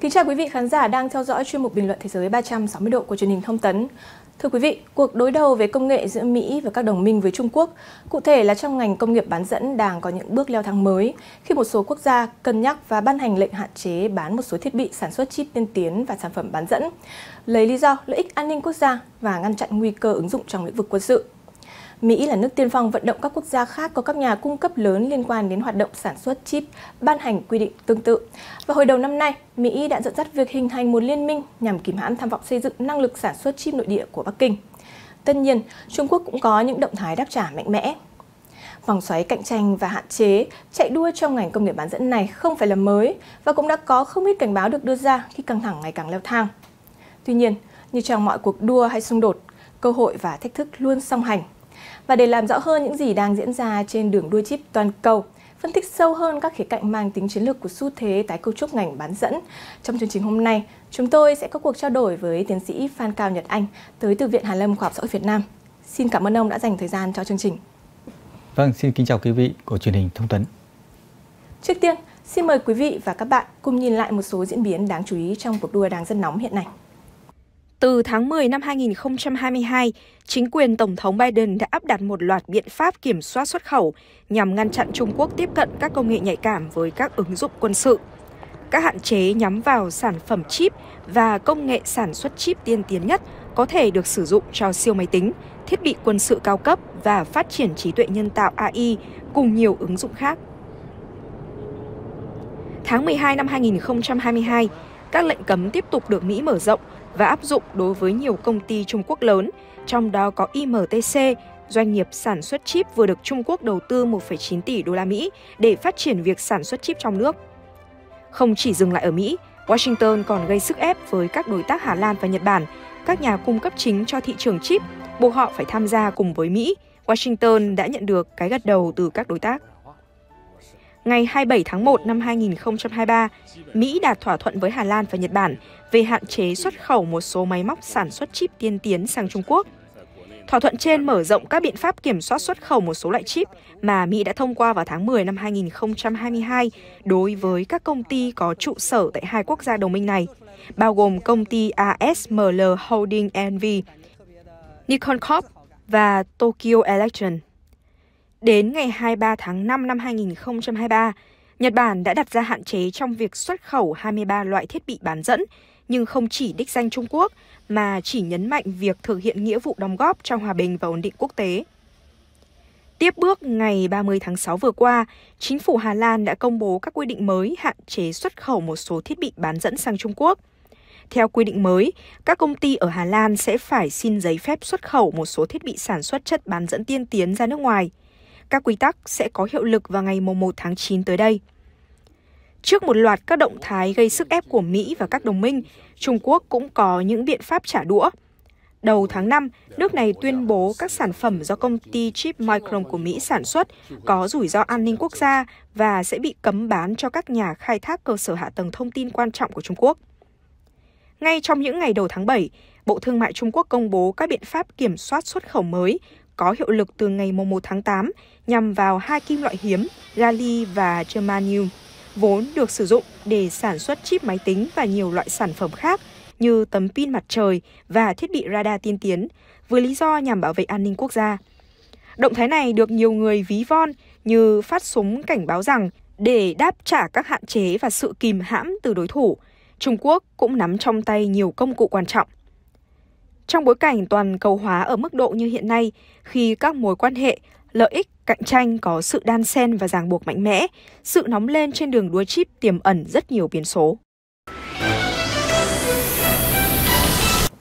Kính chào quý vị khán giả đang theo dõi chuyên mục bình luận thế giới 360 độ của truyền hình Thông tấn. Thưa quý vị, cuộc đối đầu về công nghệ giữa Mỹ và các đồng minh với Trung Quốc, cụ thể là trong ngành công nghiệp bán dẫn đang có những bước leo thang mới khi một số quốc gia cân nhắc và ban hành lệnh hạn chế bán một số thiết bị sản xuất chip tiên tiến và sản phẩm bán dẫn, lấy lý do lợi ích an ninh quốc gia và ngăn chặn nguy cơ ứng dụng trong lĩnh vực quân sự. Mỹ là nước tiên phong vận động các quốc gia khác có các nhà cung cấp lớn liên quan đến hoạt động sản xuất chip ban hành quy định tương tự. Và hồi đầu năm nay, Mỹ đã dẫn dắt việc hình thành một liên minh nhằm kìm hãm tham vọng xây dựng năng lực sản xuất chip nội địa của Bắc Kinh. Tất nhiên, Trung Quốc cũng có những động thái đáp trả mạnh mẽ. Vòng xoáy cạnh tranh và hạn chế chạy đua trong ngành công nghiệp bán dẫn này không phải là mới và cũng đã có không ít cảnh báo được đưa ra khi căng thẳng ngày càng leo thang. Tuy nhiên, như trong mọi cuộc đua hay xung đột, cơ hội và thách thức luôn song hành – và để làm rõ hơn những gì đang diễn ra trên đường đua chip toàn cầu, phân tích sâu hơn các khía cạnh mang tính chiến lược của xu thế tái cấu trúc ngành bán dẫn. Trong chương trình hôm nay, chúng tôi sẽ có cuộc trao đổi với tiến sĩ Phan Cao Nhật Anh tới từ Viện Hàn Lâm Khoa học xã hội Việt Nam. Xin cảm ơn ông đã dành thời gian cho chương trình. Vâng, xin kính chào quý vị của truyền hình Thông tấn. Trước tiên, xin mời quý vị và các bạn cùng nhìn lại một số diễn biến đáng chú ý trong cuộc đua đang rất nóng hiện nay. Từ tháng 10 năm 2022, chính quyền Tổng thống Biden đã áp đặt một loạt biện pháp kiểm soát xuất khẩu nhằm ngăn chặn Trung Quốc tiếp cận các công nghệ nhạy cảm với các ứng dụng quân sự. Các hạn chế nhắm vào sản phẩm chip và công nghệ sản xuất chip tiên tiến nhất có thể được sử dụng cho siêu máy tính, thiết bị quân sự cao cấp và phát triển trí tuệ nhân tạo AI cùng nhiều ứng dụng khác. Tháng 12 năm 2022, các lệnh cấm tiếp tục được Mỹ mở rộng và áp dụng đối với nhiều công ty Trung Quốc lớn, trong đó có IMTC, doanh nghiệp sản xuất chip vừa được Trung Quốc đầu tư 1,9 tỷ đô la Mỹ để phát triển việc sản xuất chip trong nước. Không chỉ dừng lại ở Mỹ, Washington còn gây sức ép với các đối tác Hà Lan và Nhật Bản, các nhà cung cấp chính cho thị trường chip, buộc họ phải tham gia cùng với Mỹ. Washington đã nhận được cái gật đầu từ các đối tác ngày 27 tháng 1 năm 2023, Mỹ đạt thỏa thuận với Hà Lan và Nhật Bản về hạn chế xuất khẩu một số máy móc sản xuất chip tiên tiến sang Trung Quốc. Thỏa thuận trên mở rộng các biện pháp kiểm soát xuất khẩu một số loại chip mà Mỹ đã thông qua vào tháng 10 năm 2022 đối với các công ty có trụ sở tại hai quốc gia đồng minh này, bao gồm công ty ASML Holding NV, Nikon Corp và Tokyo Electron. Đến ngày 23 tháng 5 năm 2023, Nhật Bản đã đặt ra hạn chế trong việc xuất khẩu 23 loại thiết bị bán dẫn, nhưng không chỉ đích danh Trung Quốc mà chỉ nhấn mạnh việc thực hiện nghĩa vụ đóng góp cho hòa bình và ổn định quốc tế. Tiếp bước ngày 30 tháng 6 vừa qua, chính phủ Hà Lan đã công bố các quy định mới hạn chế xuất khẩu một số thiết bị bán dẫn sang Trung Quốc. Theo quy định mới, các công ty ở Hà Lan sẽ phải xin giấy phép xuất khẩu một số thiết bị sản xuất chất bán dẫn tiên tiến ra nước ngoài – các quy tắc sẽ có hiệu lực vào ngày 1 tháng 9 tới đây. Trước một loạt các động thái gây sức ép của Mỹ và các đồng minh, Trung Quốc cũng có những biện pháp trả đũa. Đầu tháng 5, nước này tuyên bố các sản phẩm do công ty chip Micron của Mỹ sản xuất có rủi ro an ninh quốc gia và sẽ bị cấm bán cho các nhà khai thác cơ sở hạ tầng thông tin quan trọng của Trung Quốc. Ngay trong những ngày đầu tháng 7, Bộ Thương mại Trung Quốc công bố các biện pháp kiểm soát xuất khẩu mới có hiệu lực từ ngày 1 tháng 8 nhằm vào hai kim loại hiếm gali và germanium, vốn được sử dụng để sản xuất chip máy tính và nhiều loại sản phẩm khác như tấm pin mặt trời và thiết bị radar tiên tiến, với lý do nhằm bảo vệ an ninh quốc gia. Động thái này được nhiều người ví von như phát súng cảnh báo rằng để đáp trả các hạn chế và sự kìm hãm từ đối thủ, Trung Quốc cũng nắm trong tay nhiều công cụ quan trọng. Trong bối cảnh toàn cầu hóa ở mức độ như hiện nay, khi các mối quan hệ, lợi ích, cạnh tranh có sự đan xen và ràng buộc mạnh mẽ, sự nóng lên trên đường đua chip tiềm ẩn rất nhiều biến số.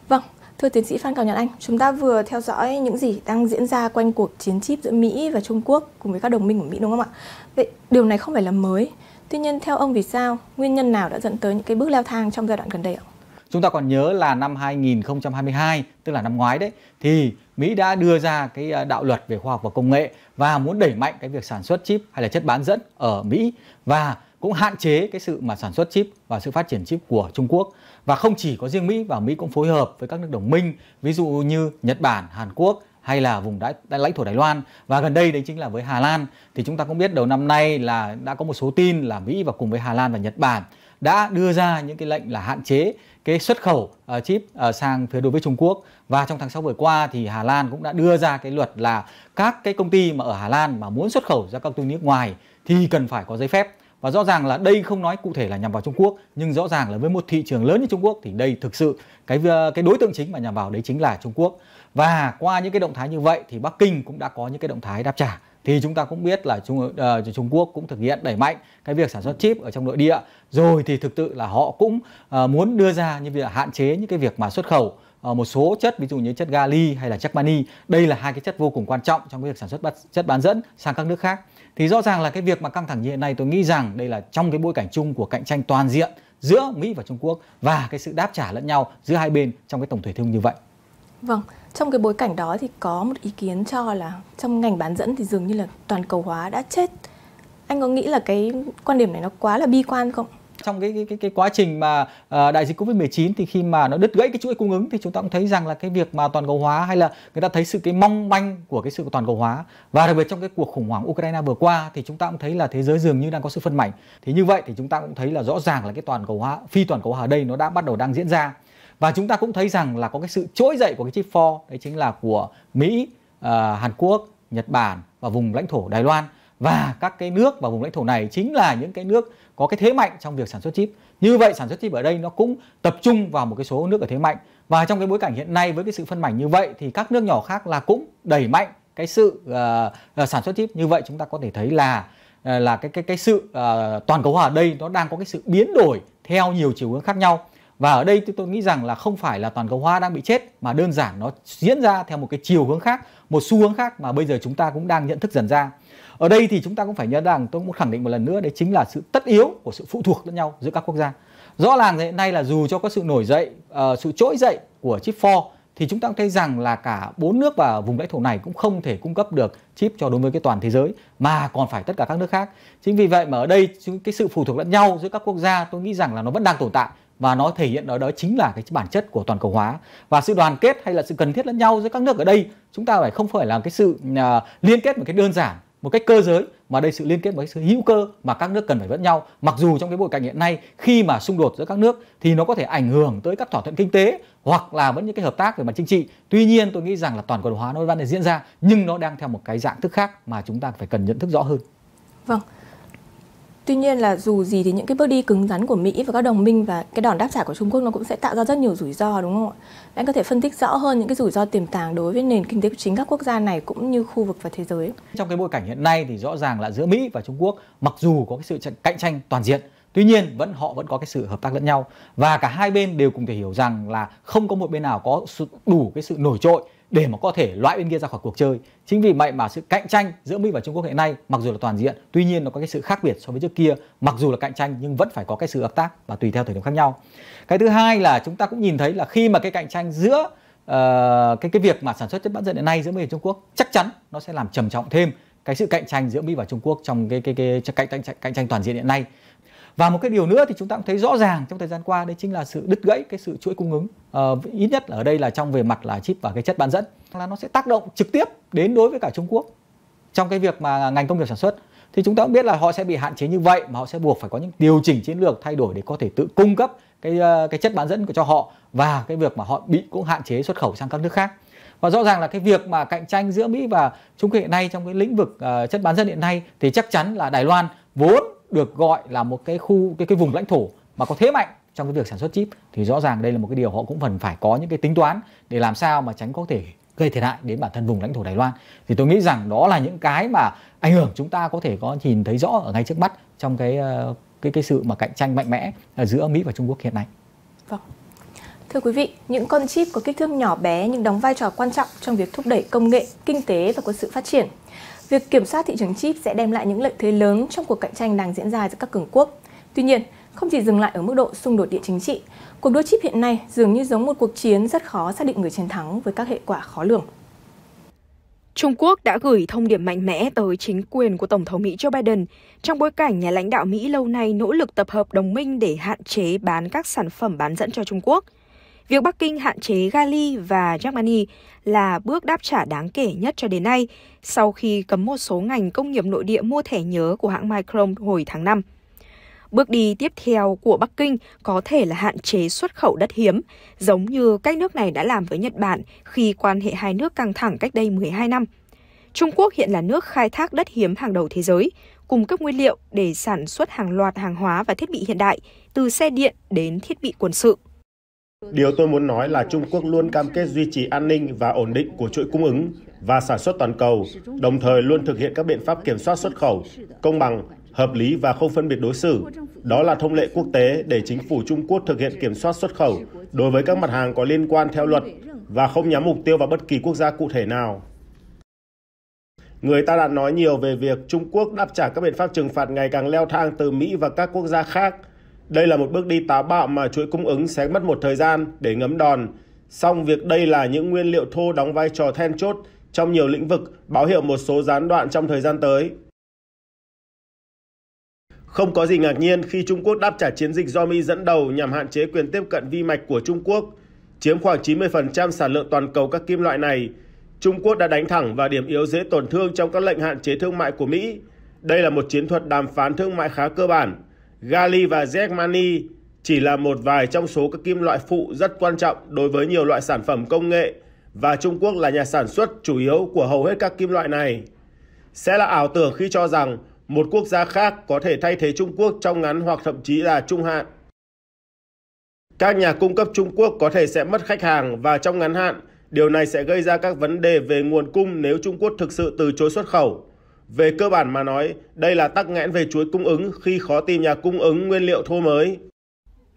Vâng, thưa tiến sĩ Phan Cao Nhật Anh, chúng ta vừa theo dõi những gì đang diễn ra quanh cuộc chiến chip giữa Mỹ và Trung Quốc cùng với các đồng minh của Mỹ đúng không ạ? Vậy điều này không phải là mới. Tuy nhiên theo ông vì sao, nguyên nhân nào đã dẫn tới những cái bước leo thang trong giai đoạn gần đây ạ? Chúng ta còn nhớ là năm 2022, tức là năm ngoái đấy, thì Mỹ đã đưa ra cái à, đạo luật về khoa học và công nghệ và muốn đẩy mạnh cái việc sản xuất chip hay là chất bán dẫn ở Mỹ và cũng hạn chế cái sự mà sản xuất chip và sự phát triển chip của Trung Quốc và không chỉ có riêng Mỹ và Mỹ cũng phối hợp với các nước đồng minh ví dụ như Nhật Bản, Hàn Quốc hay là vùng đã, lãnh thổ Đài Loan và gần đây đấy chính là với Hà Lan thì chúng ta cũng biết đầu năm nay là đã có một số tin là Mỹ và cùng với Hà Lan và Nhật Bản đã đưa ra những cái lệnh là hạn chế cái xuất khẩu uh, chip uh, sang phía đối với Trung Quốc và trong tháng 6 vừa qua thì Hà Lan cũng đã đưa ra cái luật là các cái công ty mà ở Hà Lan mà muốn xuất khẩu ra các công nước ngoài thì cần phải có giấy phép và rõ ràng là đây không nói cụ thể là nhằm vào Trung Quốc nhưng rõ ràng là với một thị trường lớn như Trung Quốc thì đây thực sự cái ờ, cái đối tượng chính mà nhằm vào đấy chính là Trung Quốc và qua những cái động thái như vậy thì Bắc Kinh cũng đã có những cái động thái đáp trả thì chúng ta cũng biết là Trung, uh, Trung Quốc cũng thực hiện đẩy mạnh cái việc sản xuất chip ở trong nội địa rồi thì thực tự là họ cũng uh, muốn đưa ra như việc hạn chế những cái việc mà xuất khẩu ờ, một số chất ví dụ như chất gali hay là chất mani đây là hai cái chất vô cùng quan trọng trong cái việc sản xuất chất bán dẫn sang các nước khác thì rõ ràng là cái việc mà căng thẳng như hiện nay tôi nghĩ rằng đây là trong cái bối cảnh chung của cạnh tranh toàn diện giữa Mỹ và Trung Quốc và cái sự đáp trả lẫn nhau giữa hai bên trong cái tổng thể thương như vậy Vâng, trong cái bối cảnh đó thì có một ý kiến cho là trong ngành bán dẫn thì dường như là toàn cầu hóa đã chết. Anh có nghĩ là cái quan điểm này nó quá là bi quan không? trong cái cái cái quá trình mà uh, đại dịch covid 19 thì khi mà nó đứt gãy cái chuỗi cung ứng thì chúng ta cũng thấy rằng là cái việc mà toàn cầu hóa hay là người ta thấy sự cái mong manh của cái sự toàn cầu hóa và đặc biệt trong cái cuộc khủng hoảng Ukraine vừa qua thì chúng ta cũng thấy là thế giới dường như đang có sự phân mảnh thì như vậy thì chúng ta cũng thấy là rõ ràng là cái toàn cầu hóa phi toàn cầu hóa ở đây nó đã bắt đầu đang diễn ra và chúng ta cũng thấy rằng là có cái sự trỗi dậy của cái chip for đấy chính là của Mỹ, uh, Hàn Quốc, Nhật Bản và vùng lãnh thổ Đài Loan và các cái nước và vùng lãnh thổ này chính là những cái nước có cái thế mạnh trong việc sản xuất chip. Như vậy sản xuất chip ở đây nó cũng tập trung vào một cái số nước ở thế mạnh và trong cái bối cảnh hiện nay với cái sự phân mảnh như vậy thì các nước nhỏ khác là cũng đẩy mạnh cái sự uh, sản xuất chip như vậy chúng ta có thể thấy là là cái cái cái sự uh, toàn cầu hóa ở đây nó đang có cái sự biến đổi theo nhiều chiều hướng khác nhau và ở đây tôi, nghĩ rằng là không phải là toàn cầu hóa đang bị chết mà đơn giản nó diễn ra theo một cái chiều hướng khác một xu hướng khác mà bây giờ chúng ta cũng đang nhận thức dần ra ở đây thì chúng ta cũng phải nhớ rằng tôi muốn khẳng định một lần nữa đấy chính là sự tất yếu của sự phụ thuộc lẫn nhau giữa các quốc gia rõ ràng hiện nay là dù cho có sự nổi dậy uh, sự trỗi dậy của chip 4 thì chúng ta cũng thấy rằng là cả bốn nước và vùng lãnh thổ này cũng không thể cung cấp được chip cho đối với cái toàn thế giới mà còn phải tất cả các nước khác. Chính vì vậy mà ở đây cái sự phụ thuộc lẫn nhau giữa các quốc gia tôi nghĩ rằng là nó vẫn đang tồn tại và nó thể hiện ở đó chính là cái bản chất của toàn cầu hóa và sự đoàn kết hay là sự cần thiết lẫn nhau giữa các nước ở đây chúng ta phải không phải là cái sự uh, liên kết một cái đơn giản một cách cơ giới mà đây sự liên kết với sự hữu cơ mà các nước cần phải lẫn nhau mặc dù trong cái bối cảnh hiện nay khi mà xung đột giữa các nước thì nó có thể ảnh hưởng tới các thỏa thuận kinh tế hoặc là vẫn những cái hợp tác về mặt chính trị tuy nhiên tôi nghĩ rằng là toàn cầu hóa nó vẫn đang diễn ra nhưng nó đang theo một cái dạng thức khác mà chúng ta phải cần nhận thức rõ hơn vâng Tuy nhiên là dù gì thì những cái bước đi cứng rắn của Mỹ và các đồng minh và cái đòn đáp trả của Trung Quốc nó cũng sẽ tạo ra rất nhiều rủi ro đúng không ạ? Anh có thể phân tích rõ hơn những cái rủi ro tiềm tàng đối với nền kinh tế chính các quốc gia này cũng như khu vực và thế giới. Trong cái bối cảnh hiện nay thì rõ ràng là giữa Mỹ và Trung Quốc mặc dù có cái sự cạnh tranh toàn diện Tuy nhiên vẫn họ vẫn có cái sự hợp tác lẫn nhau và cả hai bên đều cùng thể hiểu rằng là không có một bên nào có đủ cái sự nổi trội để mà có thể loại bên kia ra khỏi cuộc chơi chính vì vậy mà sự cạnh tranh giữa mỹ và trung quốc hiện nay mặc dù là toàn diện tuy nhiên nó có cái sự khác biệt so với trước kia mặc dù là cạnh tranh nhưng vẫn phải có cái sự hợp tác và tùy theo thời điểm khác nhau cái thứ hai là chúng ta cũng nhìn thấy là khi mà cái cạnh tranh giữa uh, cái cái việc mà sản xuất chất bán dẫn hiện nay giữa mỹ và trung quốc chắc chắn nó sẽ làm trầm trọng thêm cái sự cạnh tranh giữa mỹ và trung quốc trong cái cái cái, cái cạnh tranh cạnh tranh toàn diện hiện nay và một cái điều nữa thì chúng ta cũng thấy rõ ràng trong thời gian qua đấy chính là sự đứt gãy cái sự chuỗi cung ứng ờ, ít nhất ở đây là trong về mặt là chip và cái chất bán dẫn là nó sẽ tác động trực tiếp đến đối với cả Trung Quốc trong cái việc mà ngành công nghiệp sản xuất thì chúng ta cũng biết là họ sẽ bị hạn chế như vậy mà họ sẽ buộc phải có những điều chỉnh chiến lược thay đổi để có thể tự cung cấp cái ờ, cái chất bán dẫn của cho họ và cái việc mà họ bị cũng hạn chế xuất khẩu sang các nước khác và rõ ràng là cái việc mà cạnh tranh giữa Mỹ và Trung Quốc hiện nay trong cái lĩnh vực uh, chất bán dẫn hiện nay thì chắc chắn là Đài Loan vốn được gọi là một cái khu cái cái vùng lãnh thổ mà có thế mạnh trong cái việc sản xuất chip thì rõ ràng đây là một cái điều họ cũng cần phải có những cái tính toán để làm sao mà tránh có thể gây thiệt hại đến bản thân vùng lãnh thổ Đài Loan thì tôi nghĩ rằng đó là những cái mà ảnh hưởng chúng ta có thể có nhìn thấy rõ ở ngay trước mắt trong cái ờ, cái cái sự mà cạnh tranh mạnh mẽ ờ, giữa Mỹ và Trung Quốc hiện nay. Vâng. Thưa quý vị, những con chip có kích thước nhỏ bé nhưng đóng vai trò quan trọng trong việc thúc đẩy công nghệ, kinh tế và quân sự phát triển. Việc kiểm soát thị trường chip sẽ đem lại những lợi thế lớn trong cuộc cạnh tranh đang diễn ra giữa các cường quốc. Tuy nhiên, không chỉ dừng lại ở mức độ xung đột địa chính trị, cuộc đua chip hiện nay dường như giống một cuộc chiến rất khó xác định người chiến thắng với các hệ quả khó lường. Trung Quốc đã gửi thông điệp mạnh mẽ tới chính quyền của Tổng thống Mỹ Joe Biden trong bối cảnh nhà lãnh đạo Mỹ lâu nay nỗ lực tập hợp đồng minh để hạn chế bán các sản phẩm bán dẫn cho Trung Quốc – Việc Bắc Kinh hạn chế Gali và Germany là bước đáp trả đáng kể nhất cho đến nay sau khi cấm một số ngành công nghiệp nội địa mua thẻ nhớ của hãng Micron hồi tháng 5. Bước đi tiếp theo của Bắc Kinh có thể là hạn chế xuất khẩu đất hiếm, giống như cách nước này đã làm với Nhật Bản khi quan hệ hai nước căng thẳng cách đây 12 năm. Trung Quốc hiện là nước khai thác đất hiếm hàng đầu thế giới, cung cấp nguyên liệu để sản xuất hàng loạt hàng hóa và thiết bị hiện đại, từ xe điện đến thiết bị quân sự. Điều tôi muốn nói là Trung Quốc luôn cam kết duy trì an ninh và ổn định của chuỗi cung ứng và sản xuất toàn cầu, đồng thời luôn thực hiện các biện pháp kiểm soát xuất khẩu, công bằng, hợp lý và không phân biệt đối xử. Đó là thông lệ quốc tế để chính phủ Trung Quốc thực hiện kiểm soát xuất khẩu đối với các mặt hàng có liên quan theo luật và không nhắm mục tiêu vào bất kỳ quốc gia cụ thể nào. Người ta đã nói nhiều về việc Trung Quốc đáp trả các biện pháp trừng phạt ngày càng leo thang từ Mỹ và các quốc gia khác – đây là một bước đi táo bạo mà chuỗi cung ứng sẽ mất một thời gian để ngấm đòn. Song việc đây là những nguyên liệu thô đóng vai trò then chốt trong nhiều lĩnh vực báo hiệu một số gián đoạn trong thời gian tới. Không có gì ngạc nhiên khi Trung Quốc đáp trả chiến dịch do Mỹ dẫn đầu nhằm hạn chế quyền tiếp cận vi mạch của Trung Quốc, chiếm khoảng 90% sản lượng toàn cầu các kim loại này. Trung Quốc đã đánh thẳng vào điểm yếu dễ tổn thương trong các lệnh hạn chế thương mại của Mỹ. Đây là một chiến thuật đàm phán thương mại khá cơ bản, Gali và Germany chỉ là một vài trong số các kim loại phụ rất quan trọng đối với nhiều loại sản phẩm công nghệ và Trung Quốc là nhà sản xuất chủ yếu của hầu hết các kim loại này. Sẽ là ảo tưởng khi cho rằng một quốc gia khác có thể thay thế Trung Quốc trong ngắn hoặc thậm chí là trung hạn. Các nhà cung cấp Trung Quốc có thể sẽ mất khách hàng và trong ngắn hạn, điều này sẽ gây ra các vấn đề về nguồn cung nếu Trung Quốc thực sự từ chối xuất khẩu. Về cơ bản mà nói, đây là tắc nghẽn về chuỗi cung ứng khi khó tìm nhà cung ứng nguyên liệu thô mới.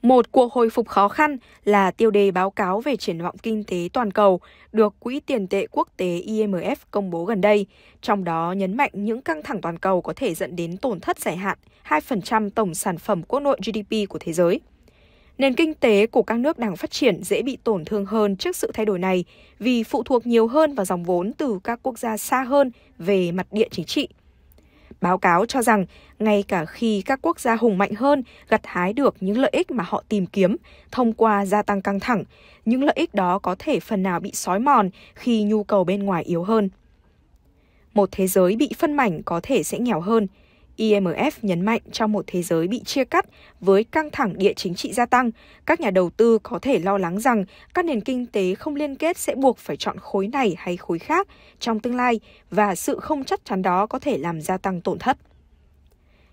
Một cuộc hồi phục khó khăn là tiêu đề báo cáo về triển vọng kinh tế toàn cầu được Quỹ tiền tệ quốc tế IMF công bố gần đây, trong đó nhấn mạnh những căng thẳng toàn cầu có thể dẫn đến tổn thất dài hạn 2% tổng sản phẩm quốc nội GDP của thế giới. Nền kinh tế của các nước đang phát triển dễ bị tổn thương hơn trước sự thay đổi này vì phụ thuộc nhiều hơn vào dòng vốn từ các quốc gia xa hơn về mặt địa chính trị. Báo cáo cho rằng, ngay cả khi các quốc gia hùng mạnh hơn gặt hái được những lợi ích mà họ tìm kiếm thông qua gia tăng căng thẳng, những lợi ích đó có thể phần nào bị sói mòn khi nhu cầu bên ngoài yếu hơn. Một thế giới bị phân mảnh có thể sẽ nghèo hơn – IMF nhấn mạnh trong một thế giới bị chia cắt với căng thẳng địa chính trị gia tăng, các nhà đầu tư có thể lo lắng rằng các nền kinh tế không liên kết sẽ buộc phải chọn khối này hay khối khác trong tương lai và sự không chắc chắn đó có thể làm gia tăng tổn thất.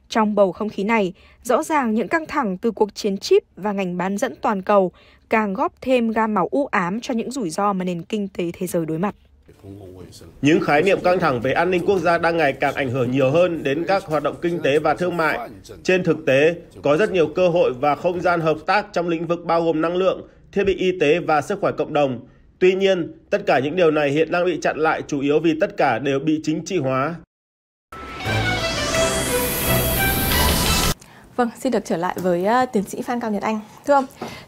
Trong bầu không khí này, rõ ràng những căng thẳng từ cuộc chiến chip và ngành bán dẫn toàn cầu càng góp thêm gam màu u ám cho những rủi ro mà nền kinh tế thế giới đối mặt. Những khái niệm căng thẳng về an ninh quốc gia đang ngày càng ảnh hưởng nhiều hơn đến các hoạt động kinh tế và thương mại. Trên thực tế, có rất nhiều cơ hội và không gian hợp tác trong lĩnh vực bao gồm năng lượng, thiết bị y tế và sức khỏe cộng đồng. Tuy nhiên, tất cả những điều này hiện đang bị chặn lại chủ yếu vì tất cả đều bị chính trị hóa. Vâng, xin được trở lại với uh, tiến sĩ Phan Cao Nhật Anh. Thưa ông,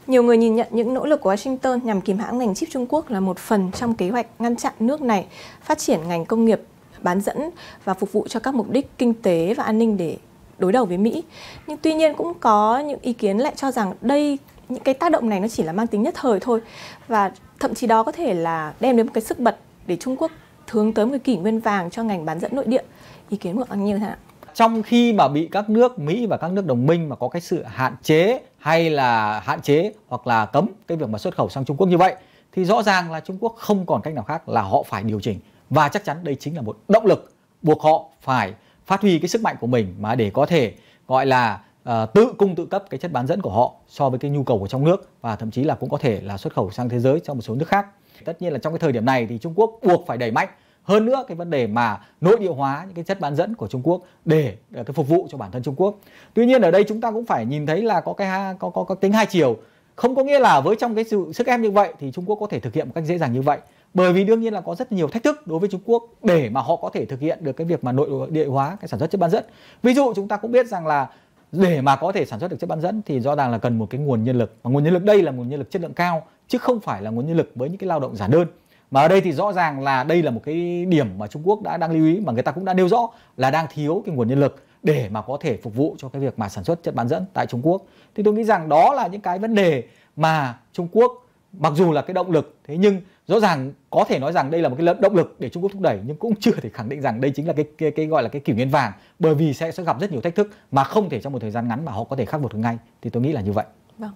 nhiều người nhìn nhận những nỗ lực của Washington nhằm kìm hãm ngành chip Trung Quốc là một phần trong kế hoạch ngăn chặn nước này phát triển ngành công nghiệp bán dẫn và phục vụ cho các mục đích kinh tế và an ninh để đối đầu với Mỹ. Nhưng tuy nhiên cũng có những ý kiến lại cho rằng đây những cái tác động này nó chỉ là mang tính nhất thời thôi và thậm chí đó có thể là đem đến một cái sức bật để Trung Quốc hướng tới một cái kỷ nguyên vàng cho ngành bán dẫn nội địa. Ý kiến của ông như thế nào? trong khi mà bị các nước Mỹ và các nước đồng minh mà có cái sự hạn chế hay là hạn chế hoặc là cấm cái việc mà xuất khẩu sang Trung Quốc như vậy thì rõ ràng là Trung Quốc không còn cách nào khác là họ phải điều chỉnh và chắc chắn đây chính là một động lực buộc họ phải phát huy cái sức mạnh của mình mà để có thể gọi là uh, tự cung tự cấp cái chất bán dẫn của họ so với cái nhu cầu của trong nước và thậm chí là cũng có thể là xuất khẩu sang thế giới cho một số nước khác. Tất nhiên là trong cái thời điểm này thì Trung Quốc buộc phải đẩy mạnh hơn nữa cái vấn đề mà nội địa hóa những cái chất bán dẫn của Trung Quốc để, cái phục vụ cho bản thân Trung Quốc. Tuy nhiên ở đây chúng ta cũng phải nhìn thấy là có cái ha, có có có tính hai chiều. Không có nghĩa là với trong cái sự sức ép như vậy thì Trung Quốc có thể thực hiện một cách dễ dàng như vậy. Bởi vì đương nhiên là có rất nhiều thách thức đối với Trung Quốc để mà họ có thể thực hiện được cái việc mà nội địa hóa cái sản xuất chất bán dẫn. Ví dụ chúng ta cũng biết rằng là để mà có thể sản xuất được chất bán dẫn thì rõ ràng là cần một cái nguồn nhân lực và nguồn nhân lực đây là nguồn nhân lực chất lượng cao chứ không phải là nguồn nhân lực với những cái lao động giản đơn mà ở đây thì rõ ràng là đây là một cái điểm mà Trung Quốc đã đang lưu ý mà người ta cũng đã nêu rõ là đang thiếu cái nguồn nhân lực để mà có thể phục vụ cho cái việc mà sản xuất chất bán dẫn tại Trung Quốc thì tôi nghĩ rằng đó là những cái vấn đề mà Trung Quốc mặc dù là cái động lực thế nhưng rõ ràng có thể nói rằng đây là một cái động lực để Trung Quốc thúc đẩy nhưng cũng chưa thể khẳng định rằng đây chính là cái cái, cái gọi là cái kỷ nguyên vàng bởi vì sẽ sẽ gặp rất nhiều thách thức mà không thể trong một thời gian ngắn mà họ có thể khắc phục được ngay thì tôi nghĩ là như vậy. Vâng.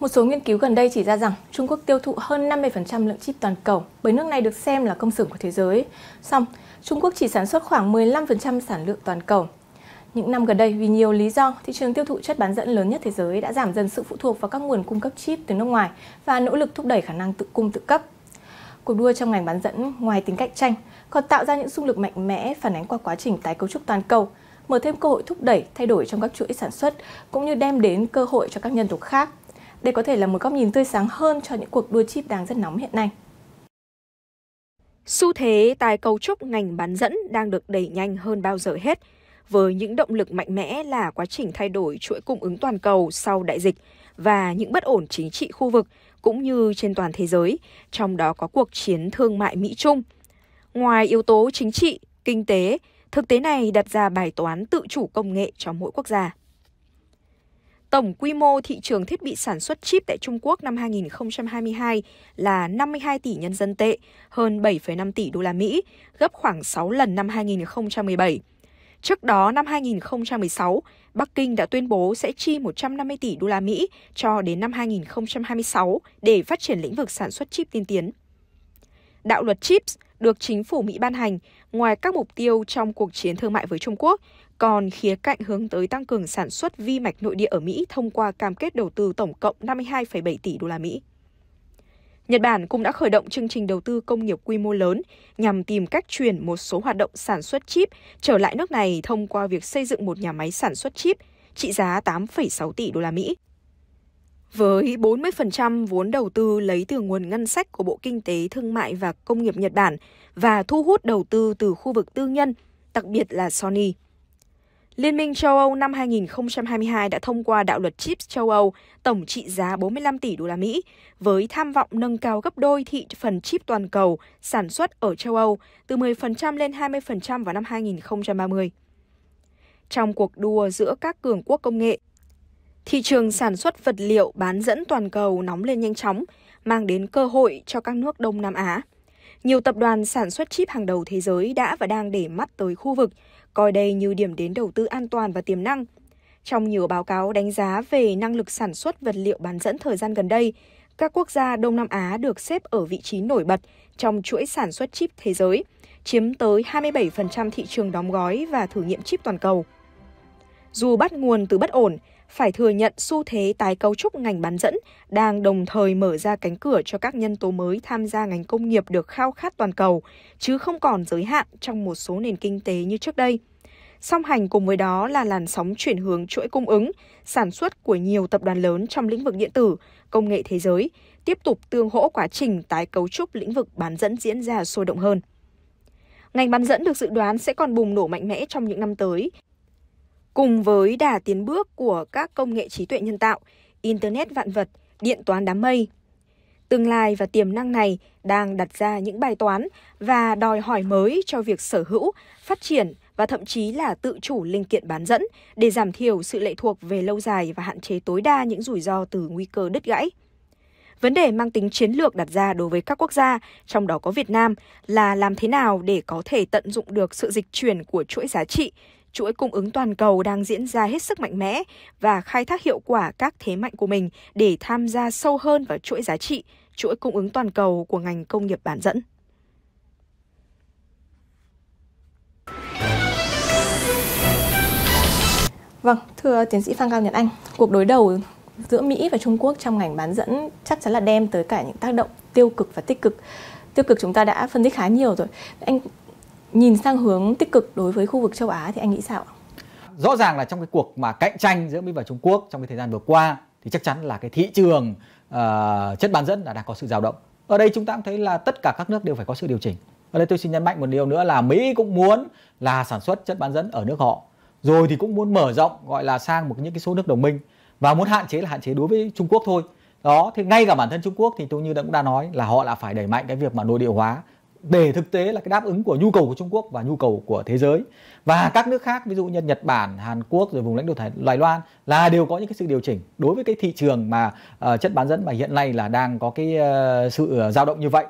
Một số nghiên cứu gần đây chỉ ra rằng Trung Quốc tiêu thụ hơn 50% lượng chip toàn cầu bởi nước này được xem là công xưởng của thế giới. Song, Trung Quốc chỉ sản xuất khoảng 15% sản lượng toàn cầu. Những năm gần đây, vì nhiều lý do, thị trường tiêu thụ chất bán dẫn lớn nhất thế giới đã giảm dần sự phụ thuộc vào các nguồn cung cấp chip từ nước ngoài và nỗ lực thúc đẩy khả năng tự cung tự cấp. Cuộc đua trong ngành bán dẫn ngoài tính cạnh tranh còn tạo ra những xung lực mạnh mẽ phản ánh qua quá trình tái cấu trúc toàn cầu, mở thêm cơ hội thúc đẩy thay đổi trong các chuỗi sản xuất cũng như đem đến cơ hội cho các nhân tố khác đây có thể là một góc nhìn tươi sáng hơn cho những cuộc đua chip đang rất nóng hiện nay. Xu thế tài cấu trúc ngành bán dẫn đang được đẩy nhanh hơn bao giờ hết, với những động lực mạnh mẽ là quá trình thay đổi chuỗi cung ứng toàn cầu sau đại dịch và những bất ổn chính trị khu vực cũng như trên toàn thế giới, trong đó có cuộc chiến thương mại Mỹ-Trung. Ngoài yếu tố chính trị, kinh tế, thực tế này đặt ra bài toán tự chủ công nghệ cho mỗi quốc gia. Tổng quy mô thị trường thiết bị sản xuất chip tại Trung Quốc năm 2022 là 52 tỷ nhân dân tệ, hơn 7,5 tỷ đô la Mỹ, gấp khoảng 6 lần năm 2017. Trước đó, năm 2016, Bắc Kinh đã tuyên bố sẽ chi 150 tỷ đô la Mỹ cho đến năm 2026 để phát triển lĩnh vực sản xuất chip tiên tiến. Đạo luật CHIPS được chính phủ Mỹ ban hành, ngoài các mục tiêu trong cuộc chiến thương mại với Trung Quốc, còn khía cạnh hướng tới tăng cường sản xuất vi mạch nội địa ở Mỹ thông qua cam kết đầu tư tổng cộng 52,7 tỷ đô la Mỹ. Nhật Bản cũng đã khởi động chương trình đầu tư công nghiệp quy mô lớn nhằm tìm cách chuyển một số hoạt động sản xuất chip trở lại nước này thông qua việc xây dựng một nhà máy sản xuất chip trị giá 8,6 tỷ đô la Mỹ. Với 40% vốn đầu tư lấy từ nguồn ngân sách của Bộ Kinh tế, Thương mại và Công nghiệp Nhật Bản và thu hút đầu tư từ khu vực tư nhân, đặc biệt là Sony. Liên minh châu Âu năm 2022 đã thông qua đạo luật chips châu Âu tổng trị giá 45 tỷ đô la Mỹ với tham vọng nâng cao gấp đôi thị phần chip toàn cầu sản xuất ở châu Âu từ 10% lên 20% vào năm 2030. Trong cuộc đua giữa các cường quốc công nghệ, thị trường sản xuất vật liệu bán dẫn toàn cầu nóng lên nhanh chóng, mang đến cơ hội cho các nước Đông Nam Á. Nhiều tập đoàn sản xuất chip hàng đầu thế giới đã và đang để mắt tới khu vực coi đây như điểm đến đầu tư an toàn và tiềm năng. Trong nhiều báo cáo đánh giá về năng lực sản xuất vật liệu bán dẫn thời gian gần đây, các quốc gia Đông Nam Á được xếp ở vị trí nổi bật trong chuỗi sản xuất chip thế giới, chiếm tới 27% thị trường đóng gói và thử nghiệm chip toàn cầu. Dù bắt nguồn từ bất ổn, phải thừa nhận xu thế tái cấu trúc ngành bán dẫn đang đồng thời mở ra cánh cửa cho các nhân tố mới tham gia ngành công nghiệp được khao khát toàn cầu, chứ không còn giới hạn trong một số nền kinh tế như trước đây. Song hành cùng với đó là làn sóng chuyển hướng chuỗi cung ứng, sản xuất của nhiều tập đoàn lớn trong lĩnh vực điện tử, công nghệ thế giới, tiếp tục tương hỗ quá trình tái cấu trúc lĩnh vực bán dẫn diễn ra sôi động hơn. Ngành bán dẫn được dự đoán sẽ còn bùng nổ mạnh mẽ trong những năm tới Cùng với đà tiến bước của các công nghệ trí tuệ nhân tạo, Internet vạn vật, điện toán đám mây, tương lai và tiềm năng này đang đặt ra những bài toán và đòi hỏi mới cho việc sở hữu, phát triển và thậm chí là tự chủ linh kiện bán dẫn để giảm thiểu sự lệ thuộc về lâu dài và hạn chế tối đa những rủi ro từ nguy cơ đứt gãy. Vấn đề mang tính chiến lược đặt ra đối với các quốc gia, trong đó có Việt Nam, là làm thế nào để có thể tận dụng được sự dịch chuyển của chuỗi giá trị chuỗi cung ứng toàn cầu đang diễn ra hết sức mạnh mẽ và khai thác hiệu quả các thế mạnh của mình để tham gia sâu hơn vào chuỗi giá trị, chuỗi cung ứng toàn cầu của ngành công nghiệp bán dẫn. Vâng, thưa tiến sĩ Phan Cao Nhật Anh, cuộc đối đầu giữa Mỹ và Trung Quốc trong ngành bán dẫn chắc chắn là đem tới cả những tác động tiêu cực và tích cực. Tiêu cực chúng ta đã phân tích khá nhiều rồi. Anh nhìn sang hướng tích cực đối với khu vực châu Á thì anh nghĩ sao Rõ ràng là trong cái cuộc mà cạnh tranh giữa Mỹ và Trung Quốc trong cái thời gian vừa qua thì chắc chắn là cái thị trường uh, chất bán dẫn là đang có sự dao động. Ở đây chúng ta cũng thấy là tất cả các nước đều phải có sự điều chỉnh. Ở đây tôi xin nhấn mạnh một điều nữa là Mỹ cũng muốn là sản xuất chất bán dẫn ở nước họ. Rồi thì cũng muốn mở rộng gọi là sang một những cái số nước đồng minh và muốn hạn chế là hạn chế đối với Trung Quốc thôi đó thì ngay cả bản thân Trung Quốc thì tôi như đã cũng đã nói là họ là phải đẩy mạnh cái việc mà nội địa hóa để thực tế là cái đáp ứng của nhu cầu của Trung Quốc và nhu cầu của thế giới và các nước khác ví dụ như Nhật Bản, Hàn Quốc rồi vùng lãnh thổ Thái, Đài Loan là đều có những cái sự điều chỉnh đối với cái thị trường mà uh, chất bán dẫn mà hiện nay là đang có cái uh, sự ờ, dao động như vậy.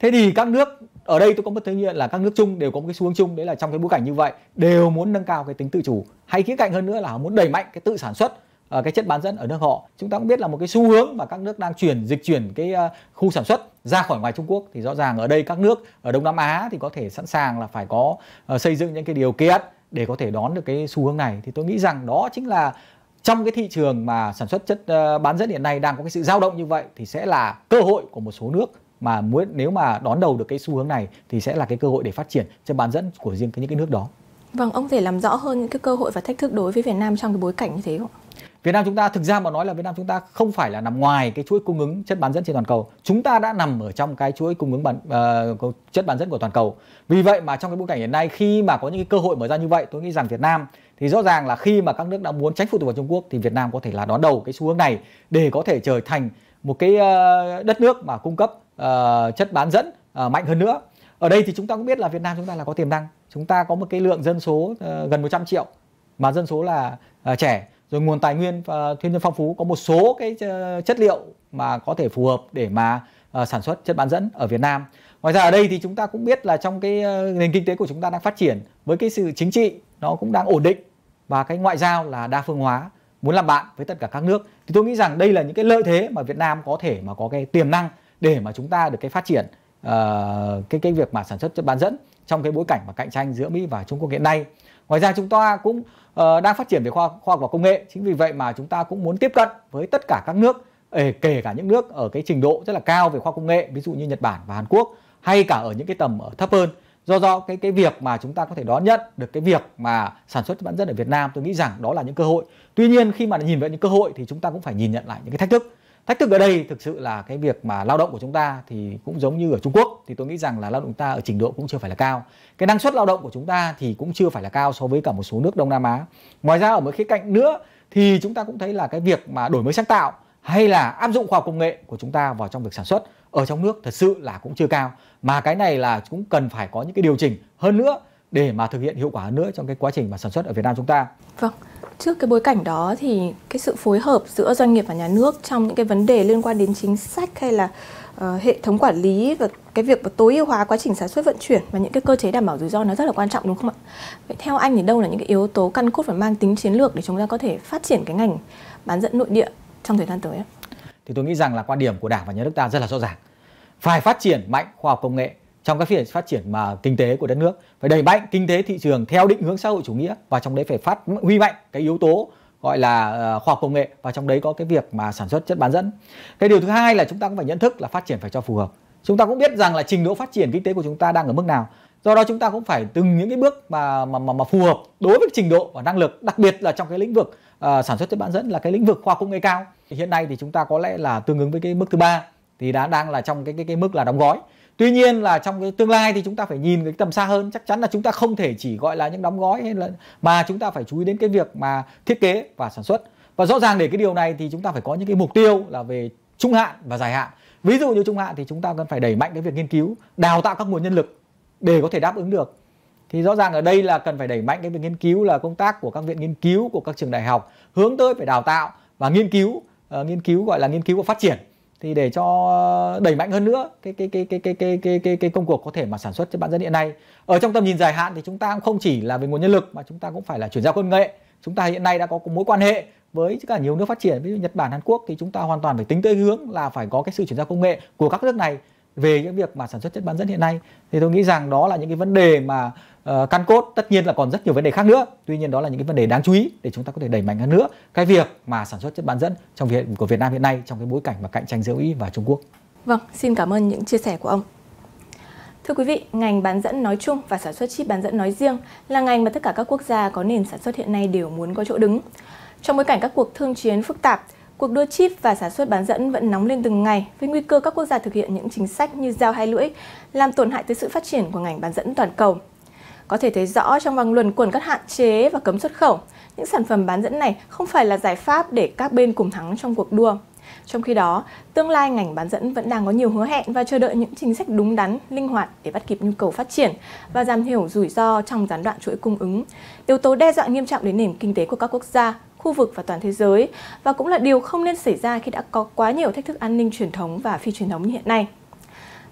Thế thì các nước ở đây tôi có một thứ nhiên là các nước chung đều có một cái xu hướng chung đấy là trong cái bối cảnh như vậy đều muốn nâng cao cái tính tự chủ hay khía cạnh hơn nữa là họ muốn đẩy mạnh cái tự sản xuất Ờ, cái chất bán dẫn ở nước họ chúng ta cũng biết là một cái xu hướng mà các nước đang chuyển dịch chuyển cái ờ, khu sản xuất ra khỏi ngoài Trung Quốc thì rõ ràng ở đây các nước ở Đông Nam Á thì có thể sẵn sàng là phải có ờ, xây dựng những cái điều kiện e để có thể đón được cái xu hướng này thì tôi nghĩ rằng đó chính là trong cái thị trường mà sản xuất chất bán dẫn hiện nay đang có cái sự dao động như vậy thì sẽ là cơ hội của một số nước mà muốn nếu mà đón đầu được cái xu hướng này thì sẽ là cái cơ hội để phát triển chất bán dẫn của riêng cái những cái nước đó. Vâng, ông thể làm rõ hơn những cái cơ hội và thách thức đối với Việt Nam trong cái bối cảnh như thế không? Việt Nam chúng ta thực ra mà nói là Việt Nam chúng ta không phải là nằm ngoài cái chuỗi cung ứng chất bán dẫn trên toàn cầu. Chúng ta đã nằm ở trong cái chuỗi cung ứng bán, uh, chất bán dẫn của toàn cầu. Vì vậy mà trong cái bối cảnh hiện nay khi mà có những cái cơ hội mở ra như vậy, tôi nghĩ rằng Việt Nam thì rõ ràng là khi mà các nước đã muốn tránh phụ thuộc vào Trung Quốc thì Việt Nam có thể là đón đầu cái xu hướng này để có thể trở thành một cái uh, đất nước mà cung cấp uh, chất bán dẫn uh, mạnh hơn nữa. Ở đây thì chúng ta cũng biết là Việt Nam chúng ta là có tiềm năng. Chúng ta có một cái lượng dân số uh, gần 100 triệu mà dân số là uh, trẻ rồi nguồn tài nguyên và ờ, thiên nhiên phong phú có một số cái ờ, chất liệu mà có thể phù hợp để mà ờ, sản xuất chất bán dẫn ở Việt Nam. Ngoài ra ở đây thì chúng ta cũng biết là trong cái nền kinh tế của chúng ta đang phát triển với cái sự chính trị nó cũng đang ổn định và cái ngoại giao là đa phương hóa muốn làm bạn với tất cả các nước thì tôi nghĩ rằng đây là những cái lợi thế mà Việt Nam có thể mà có cái tiềm năng để mà chúng ta được cái phát triển uh, cái cái việc mà sản xuất chất bán dẫn trong cái bối cảnh mà cạnh tranh giữa Mỹ và Trung Quốc hiện nay ngoài ra chúng ta cũng uh, đang phát triển về khoa khoa học và công nghệ chính vì vậy mà chúng ta cũng muốn tiếp cận với tất cả các nước kể cả những nước ở cái trình độ rất là cao về khoa công nghệ ví dụ như Nhật Bản và Hàn Quốc hay cả ở những cái tầm ở thấp hơn do do cái cái việc mà chúng ta có thể đón nhận được cái việc mà sản xuất bán dẫn ở Việt Nam tôi nghĩ rằng đó là những cơ hội tuy nhiên khi mà nhìn vào những cơ hội thì chúng ta cũng phải nhìn nhận lại những cái thách thức thách thức ở đây thực sự là cái việc mà lao động của chúng ta thì cũng giống như ở Trung Quốc thì tôi nghĩ rằng là lao động ta ở trình độ cũng chưa phải là cao cái năng suất lao động của chúng ta thì cũng chưa phải là cao so với cả một số nước Đông Nam Á ngoài ra ở một khía cạnh nữa thì chúng ta cũng thấy là cái việc mà đổi mới sáng tạo hay là áp dụng khoa học công nghệ của chúng ta vào trong việc sản xuất ở trong nước thật sự là cũng chưa cao mà cái này là cũng cần phải có những cái điều chỉnh hơn nữa để mà thực hiện hiệu quả hơn nữa trong cái quá trình mà sản xuất ở Việt Nam chúng ta. Vâng. Trước cái bối cảnh đó thì cái sự phối hợp giữa doanh nghiệp và nhà nước trong những cái vấn đề liên quan đến chính sách hay là uh, hệ thống quản lý và cái việc tối ưu hóa quá trình sản xuất vận chuyển và những cái cơ chế đảm bảo rủi ro nó rất là quan trọng đúng không ạ? Vậy theo anh thì đâu là những cái yếu tố căn cốt và mang tính chiến lược để chúng ta có thể phát triển cái ngành bán dẫn nội địa trong thời gian tới? Thì tôi nghĩ rằng là quan điểm của Đảng và nhà nước ta rất là rõ ràng. Phải phát triển mạnh khoa học công nghệ trong các phiên phát triển mà kinh tế của đất nước phải đẩy mạnh kinh tế thị trường theo định hướng xã hội chủ nghĩa và trong đấy phải phát huy mạnh cái yếu tố gọi là ờ, khoa học công nghệ và trong đấy có cái việc mà sản xuất chất bán dẫn cái điều thứ hai là chúng ta cũng phải nhận thức là phát triển phải cho phù hợp chúng ta cũng biết rằng là trình độ phát triển kinh tế của chúng ta đang ở mức nào do đó chúng ta cũng phải từng những cái bước mà mà mà, mà phù hợp đối với trình độ và năng lực đặc biệt là trong cái lĩnh vực uh, sản xuất chất bán dẫn là cái lĩnh vực khoa công nghệ cao hiện nay thì chúng ta có lẽ là tương ứng với cái mức thứ ba thì đã đang là trong cái cái cái mức là đóng gói tuy nhiên là trong cái tương lai thì chúng ta phải nhìn cái tầm xa hơn chắc chắn là chúng ta không thể chỉ gọi là những đóng gói hay là mà chúng ta phải chú ý đến cái việc mà thiết kế và sản xuất và rõ ràng để cái điều này thì chúng ta phải có những cái mục tiêu là về trung hạn và dài hạn ví dụ như trung hạn thì chúng ta cần phải đẩy mạnh cái việc nghiên cứu đào tạo các nguồn nhân lực để có thể đáp ứng được thì rõ ràng ở đây là cần phải đẩy mạnh cái việc nghiên cứu là công tác của các viện nghiên cứu của các trường đại học hướng tới phải đào tạo và nghiên cứu uh, nghiên cứu gọi là nghiên cứu và phát triển thì để cho ờ, đẩy mạnh hơn nữa cái cái cái cái cái cái cái cái, cái công cuộc có thể mà sản xuất cho bán dẫn hiện nay ở trong tầm nhìn dài hạn thì chúng ta cũng không chỉ là về nguồn nhân lực mà chúng ta cũng phải là chuyển giao công nghệ chúng ta hiện nay đã có mối quan hệ với cả nhiều nước phát triển ví dụ Nhật Bản Hàn Quốc thì chúng ta hoàn toàn phải tính tới hướng là phải có cái sự chuyển giao công nghệ của các nước này về những việc mà sản xuất chất bán dẫn hiện nay thì tôi nghĩ rằng đó là những cái vấn đề mà uh, căn cốt tất nhiên là còn rất nhiều vấn đề khác nữa tuy nhiên đó là những cái vấn đề đáng chú ý để chúng ta có thể đẩy mạnh hơn nữa cái việc mà sản xuất chất bán dẫn trong việc của Việt Nam hiện nay trong cái bối cảnh mà cạnh tranh giữa Mỹ và Trung Quốc. Vâng, xin cảm ơn những chia sẻ của ông. Thưa quý vị, ngành bán dẫn nói chung và sản xuất chip bán dẫn nói riêng là ngành mà tất cả các quốc gia có nền sản xuất hiện nay đều muốn có chỗ đứng. Trong bối cảnh các cuộc thương chiến phức tạp, Cuộc đua chip và sản xuất bán dẫn vẫn nóng lên từng ngày với nguy cơ các quốc gia thực hiện những chính sách như dao hai lưỡi làm tổn hại tới sự phát triển của ngành bán dẫn toàn cầu. Có thể thấy rõ trong vòng luẩn quẩn các hạn chế và cấm xuất khẩu, những sản phẩm bán dẫn này không phải là giải pháp để các bên cùng thắng trong cuộc đua. Trong khi đó, tương lai ngành bán dẫn vẫn đang có nhiều hứa hẹn và chờ đợi những chính sách đúng đắn, linh hoạt để bắt kịp nhu cầu phát triển và giảm thiểu rủi ro trong gián đoạn chuỗi cung ứng, yếu tố đe dọa nghiêm trọng đến nền kinh tế của các quốc gia khu vực và toàn thế giới và cũng là điều không nên xảy ra khi đã có quá nhiều thách thức an ninh truyền thống và phi truyền thống như hiện nay.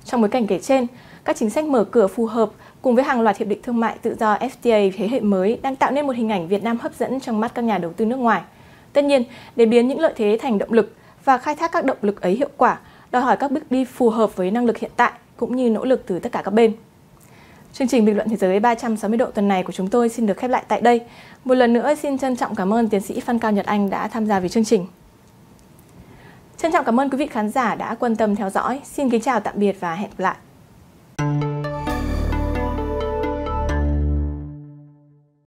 Trong bối cảnh kể trên, các chính sách mở cửa phù hợp cùng với hàng loạt hiệp định thương mại tự do FTA thế hệ mới đang tạo nên một hình ảnh Việt Nam hấp dẫn trong mắt các nhà đầu tư nước ngoài. Tất nhiên, để biến những lợi thế thành động lực và khai thác các động lực ấy hiệu quả, đòi hỏi các bước đi phù hợp với năng lực hiện tại cũng như nỗ lực từ tất cả các bên. Chương trình bình luận thế giới 360 độ tuần này của chúng tôi xin được khép lại tại đây. Một lần nữa xin trân trọng cảm ơn tiến sĩ Phan Cao Nhật Anh đã tham gia về chương trình. Trân trọng cảm ơn quý vị khán giả đã quan tâm theo dõi. Xin kính chào tạm biệt và hẹn gặp lại.